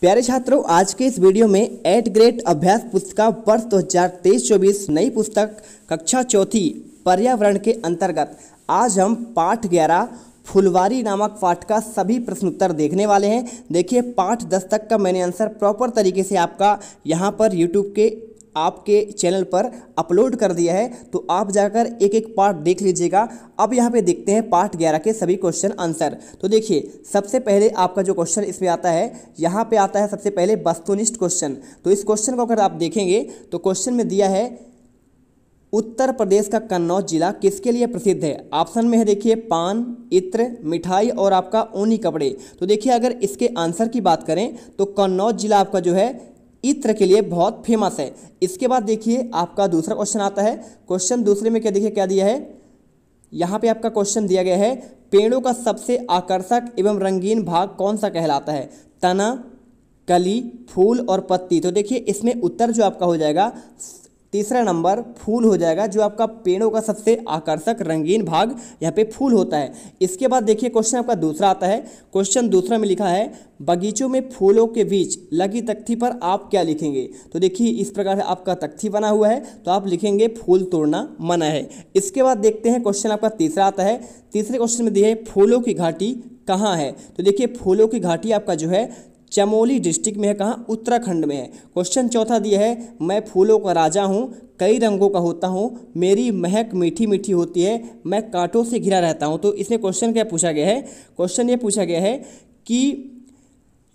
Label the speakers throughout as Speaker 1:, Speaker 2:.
Speaker 1: प्यारे छात्रों आज के इस वीडियो में एट ग्रेड अभ्यास पुस्तिका वर्ष दो हज़ार तेईस चौबीस नई पुस्तक कक्षा चौथी पर्यावरण के अंतर्गत आज हम पाठ ग्यारह फुलवारी नामक पाठ का सभी प्रश्न उत्तर देखने वाले हैं देखिए पाठ दस तक का मैंने आंसर प्रॉपर तरीके से आपका यहाँ पर यूट्यूब के आपके चैनल पर अपलोड कर दिया है तो आप जाकर एक एक पार्ट देख लीजिएगा अब यहाँ पे देखते हैं पार्ट ग्यारह के सभी क्वेश्चन आंसर तो देखिए सबसे पहले आपका जो क्वेश्चन इसमें आता है यहाँ पे आता है सबसे पहले वस्तुनिष्ठ क्वेश्चन तो इस क्वेश्चन को अगर आप देखेंगे तो क्वेश्चन में दिया है उत्तर प्रदेश का कन्नौज जिला किसके लिए प्रसिद्ध है ऑप्शन में है देखिए पान इत्र मिठाई और आपका ऊनी कपड़े तो देखिए अगर इसके आंसर की बात करें तो कन्नौज जिला आपका जो है इत्र के लिए बहुत फेमस है इसके बाद देखिए आपका दूसरा क्वेश्चन आता है क्वेश्चन दूसरे में क्या देखिए क्या दिया है यहाँ पे आपका क्वेश्चन दिया गया है पेड़ों का सबसे आकर्षक एवं रंगीन भाग कौन सा कहलाता है तना कली फूल और पत्ती तो देखिए इसमें उत्तर जो आपका हो जाएगा तीसरा नंबर फूल हो जाएगा जो आपका पेड़ों का सबसे आकर्षक रंगीन भाग यहाँ पे फूल होता है इसके बाद देखिए क्वेश्चन आपका दूसरा आता है क्वेश्चन दूसरा में लिखा है बगीचों में फूलों के बीच लगी तख्ती पर आप क्या लिखेंगे तो देखिए इस प्रकार से आपका तख्ती बना हुआ है तो आप लिखेंगे फूल तोड़ना मना है इसके बाद देखते हैं क्वेश्चन आपका तीसरा आता है तीसरे क्वेश्चन में दिए फूलों की घाटी कहाँ है तो देखिए फूलों की घाटी आपका जो है चमोली डिस्ट्रिक्ट में है कहाँ उत्तराखंड में है क्वेश्चन चौथा दिया है मैं फूलों का राजा हूँ कई रंगों का होता हूँ मेरी महक मीठी मीठी होती है मैं कांटों से घिरा रहता हूँ तो इसमें क्वेश्चन क्या पूछा गया है क्वेश्चन ये पूछा गया है कि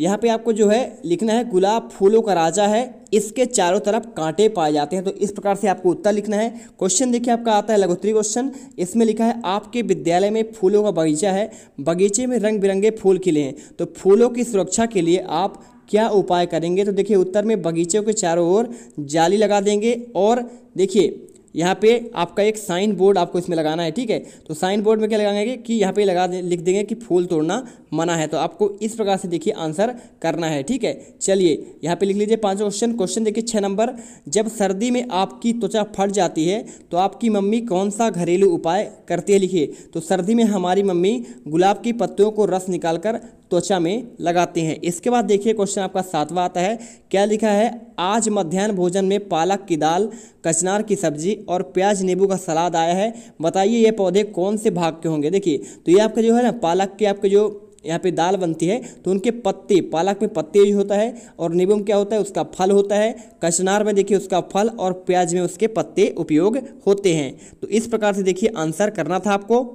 Speaker 1: यहाँ पे आपको जो है लिखना है गुलाब फूलों का राजा है इसके चारों तरफ कांटे पाए जाते हैं तो इस प्रकार से आपको उत्तर लिखना है क्वेश्चन देखिए आपका आता है लघुत्री क्वेश्चन इसमें लिखा है आपके विद्यालय में फूलों का बगीचा है बगीचे में रंग बिरंगे फूल खिले हैं तो फूलों की सुरक्षा के लिए आप क्या उपाय करेंगे तो देखिए उत्तर में बगीचों के चारों ओर जाली लगा देंगे और देखिए यहाँ पे आपका एक साइन बोर्ड आपको इसमें लगाना है ठीक है तो साइन बोर्ड में क्या लगाएंगे कि यहाँ पे लगा दे, लिख देंगे कि फूल तोड़ना मना है तो आपको इस प्रकार से देखिए आंसर करना है ठीक है चलिए यहाँ पे लिख लीजिए पांचवा क्वेश्चन क्वेश्चन देखिए छः नंबर जब सर्दी में आपकी त्वचा फट जाती है तो आपकी मम्मी कौन सा घरेलू उपाय करती है लिखिए तो सर्दी में हमारी मम्मी गुलाब की पत्तियों को रस कर त्वचा में लगाते हैं इसके बाद देखिए क्वेश्चन आपका सातवां आता है क्या लिखा है आज मध्यान्ह भोजन में पालक की दाल कचनार की सब्जी और प्याज नींबू का सलाद आया है बताइए ये पौधे कौन से भाग के होंगे देखिए तो ये आपका जो है ना पालक के आपके जो यहाँ पे दाल बनती है तो उनके पत्ते पालक में पत्ते भी होता है और नींबू क्या होता है उसका फल होता है कचनार में देखिए उसका फल और प्याज में उसके पत्ते उपयोग होते हैं तो इस प्रकार से देखिए आंसर करना था आपको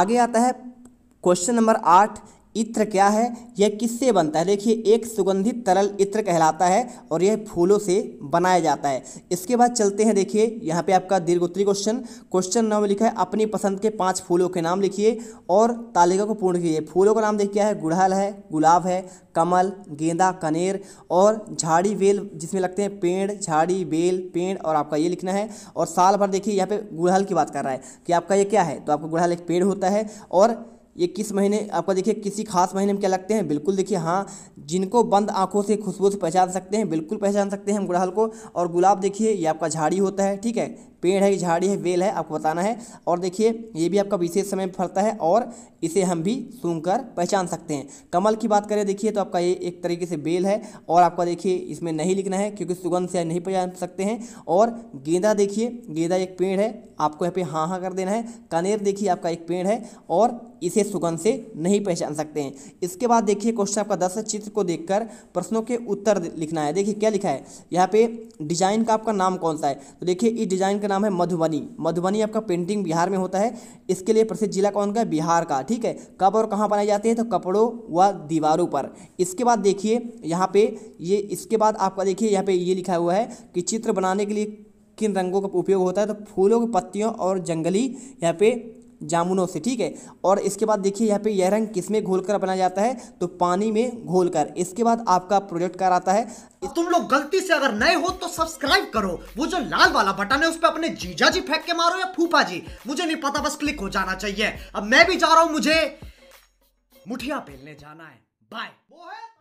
Speaker 1: आगे आता है क्वेश्चन नंबर आठ इत्र क्या है यह किससे बनता है देखिए एक सुगंधित तरल इत्र कहलाता है और यह फूलों से बनाया जाता है इसके बाद चलते हैं देखिए यहाँ पे आपका दीर्घ उत्तरी क्वेश्चन क्वेश्चन नंबर में लिखा है अपनी पसंद के पांच फूलों के नाम लिखिए और तालिका को पूर्ण कीजिए फूलों का नाम देखिए क्या है गुड़हल है गुलाब है कमल गेंदा कनेर और झाड़ी बेल जिसमें लगते हैं पेड़ झाड़ी बेल पेड़ और आपका ये लिखना है और साल भर देखिए यहाँ पर गुड़हल की बात कर रहा है कि आपका ये क्या है तो आपका गुड़हल एक पेड़ होता है और ये किस महीने आपका देखिए किसी खास महीने में क्या लगते हैं बिल्कुल देखिए हाँ जिनको बंद आंखों से खुशबू से पहचान सकते हैं बिल्कुल पहचान सकते हैं हम गुड़हल को और गुलाब देखिए ये आपका झाड़ी होता है ठीक है पेड़ है झाड़ी है बेल है आपको बताना है और देखिए ये भी आपका विशेष समय में फलता है और इसे हम भी सूंघ पहचान सकते हैं कमल की बात करें देखिए तो आपका ये एक तरीके से बेल है और आपका देखिए इसमें नहीं लिखना है क्योंकि सुगंध से नहीं पहचान सकते हैं और गेंदा देखिए गेंदा एक पेड़ है आपको यहाँ पे हाँ हाँ कर देना है कनेर देखिए आपका एक पेड़ है और इसे सुगंध से नहीं पहचान सकते हैं इसके बाद देखिए क्वेश्चन आपका दस चित्र को देखकर प्रश्नों के उत्तर लिखना है देखिए क्या लिखा है यहाँ पे डिजाइन का आपका नाम कौन सा है तो देखिए इस डिजाइन का नाम है मधुबनी मधुबनी आपका पेंटिंग बिहार में होता है इसके लिए प्रसिद्ध जिला कौन का है बिहार का ठीक है कब और कहाँ बनाई जाती है तो कपड़ों व दीवारों पर इसके बाद देखिए यहाँ पे ये इसके बाद आपका देखिए यहाँ पे ये लिखा हुआ है कि चित्र बनाने के लिए किन रंगों का उपयोग होता है तो फूलों की पत्तियों और जंगली यहाँ पे जामुनों से ठीक है और इसके बाद देखिए यहाँ पे यह रंग किस में घोल कर बनाया जाता है तो पानी में घोल कर इसके बाद आपका प्रोजेक्ट कार आता है तो तुम लोग गलती से अगर नए हो तो सब्सक्राइब करो वो जो लाल वाला बटन है उस पर अपने जीजा जी फेंक के मारो या फूफा जी मुझे नहीं पता बस क्लिक हो जाना चाहिए अब मैं भी जा रहा हूँ मुझे मुठिया पेलने जाना है बाय वो है